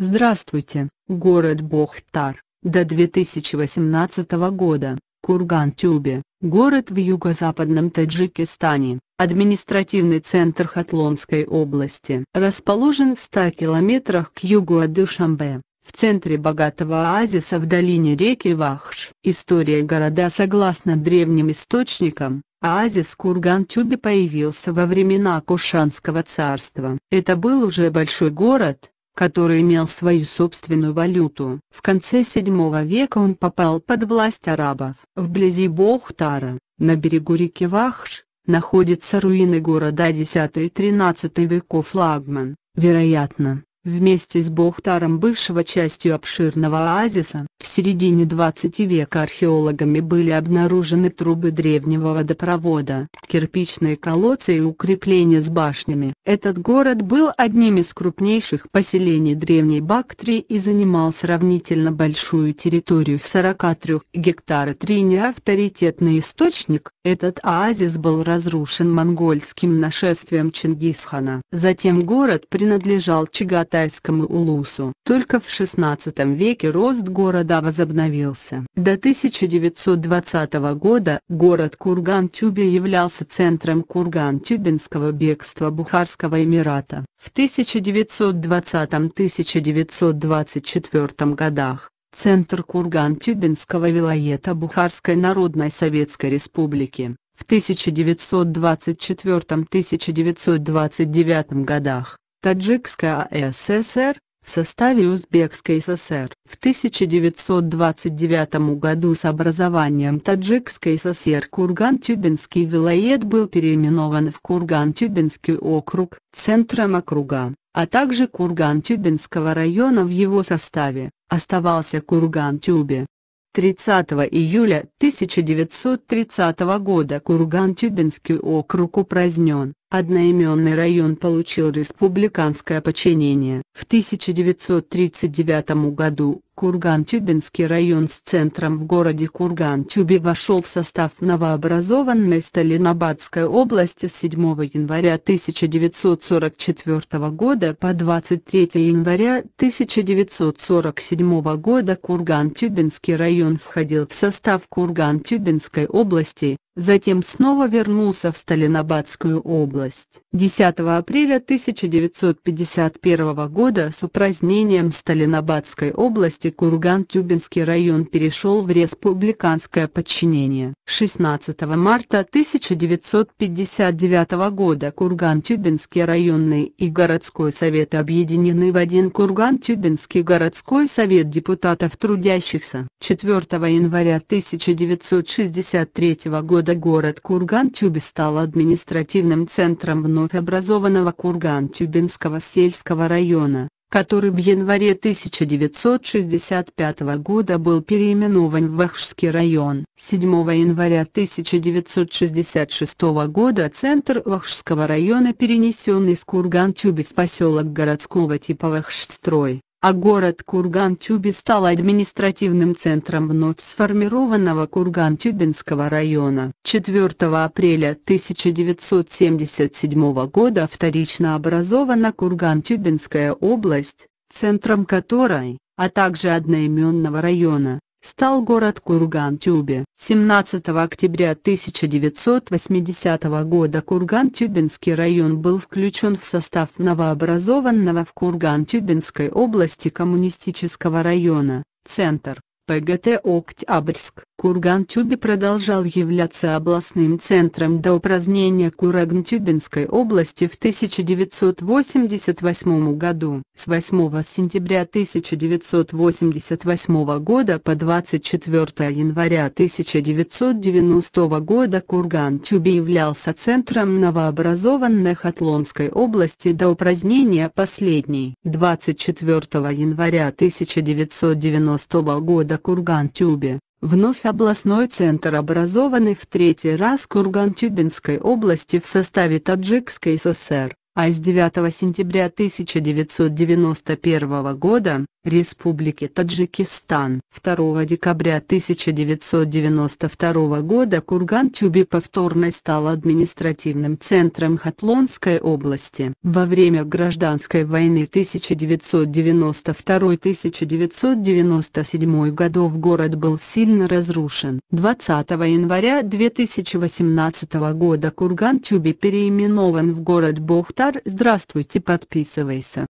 Здравствуйте, город Бохтар, до 2018 года, Курган-Тюбе, город в юго-западном Таджикистане, административный центр Хатлонской области. Расположен в 100 километрах к югу от Душамбе, в центре богатого оазиса в долине реки Вахш. История города согласно древним источникам, Оазис Курган-Тюбе появился во времена Кушанского царства. Это был уже большой город, который имел свою собственную валюту. В конце VII века он попал под власть арабов. Вблизи Бохтара, на берегу реки Вахш, находятся руины города X-XIII веков Лагман, вероятно, вместе с Бохтаром бывшего частью обширного оазиса. В середине XX века археологами были обнаружены трубы древнего водопровода, кирпичные колодцы и укрепления с башнями. Этот город был одним из крупнейших поселений Древней Бактрии и занимал сравнительно большую территорию в 43 гектара. Три авторитетный источник. Этот оазис был разрушен монгольским нашествием Чингисхана. Затем город принадлежал Чагатайскому улусу. Только в XVI веке рост города возобновился. До 1920 года город Курган-Тюбе являлся являлся центром курган-тюбинского бегства Бухарского Эмирата. В 1920-1924 годах Центр Курган-Тюбинского вилоета Бухарской Народной Советской Республики, в 1924-1929 годах, Таджикская АССР, в составе Узбекской ССР. В 1929 году с образованием Таджикской ССР Курган-Тюбинский вилает был переименован в Курган-Тюбинский округ, центром округа, а также Курган-Тюбинского района в его составе, оставался Курган-Тюбе. 30 июля 1930 года Курган-Тюбинский округ упразднен. Одноименный район получил республиканское подчинение. В 1939 году Курган-Тюбинский район с центром в городе Курган-Тюбе вошел в состав новообразованной Сталинабадской области с 7 января 1944 года по 23 января 1947 года Курган-Тюбинский район входил в состав Курган-Тюбинской области, затем снова вернулся в Сталинобадскую область. 10 апреля 1951 года с упразднением Сталинобадской области Курган-Тюбинский район перешел в республиканское подчинение. 16 марта 1959 года Курган-Тюбинский районный и городской совет объединены в один Курган-Тюбинский городской совет депутатов трудящихся. 4 января 1963 года года город Курган-Тюби стал административным центром вновь образованного Курган-Тюбинского сельского района, который в январе 1965 года был переименован в Вахшский район. 7 января 1966 года центр Вахшского района перенесен из Курган-Тюби в поселок городского типа Вахшстрой а город Курган-Тюби стал административным центром вновь сформированного Курган-Тюбинского района. 4 апреля 1977 года вторично образована Курган-Тюбинская область, центром которой, а также одноименного района, стал город Курган-Тюбе. 17 октября 1980 года Курган-Тюбинский район был включен в состав новообразованного в Курган-Тюбинской области коммунистического района, центр, ПГТ Октябрьск. Курган-Тюби продолжал являться областным центром до упразднения Курган-Тюбинской области в 1988 году. С 8 сентября 1988 года по 24 января 1990 года Курган-Тюби являлся центром новообразованной Хатлонской области до упразднения последней. 24 января 1990 года Курган-Тюби Вновь областной центр образованный в третий раз Курган Тюбинской области в составе Таджикской ССР а с 9 сентября 1991 года – Республики Таджикистан. 2 декабря 1992 года Курган-Тюби повторно стал административным центром Хатлонской области. Во время гражданской войны 1992-1997 годов город был сильно разрушен. 20 января 2018 года Курган-Тюби переименован в город Бохта Комиссар, здравствуйте, подписывайся.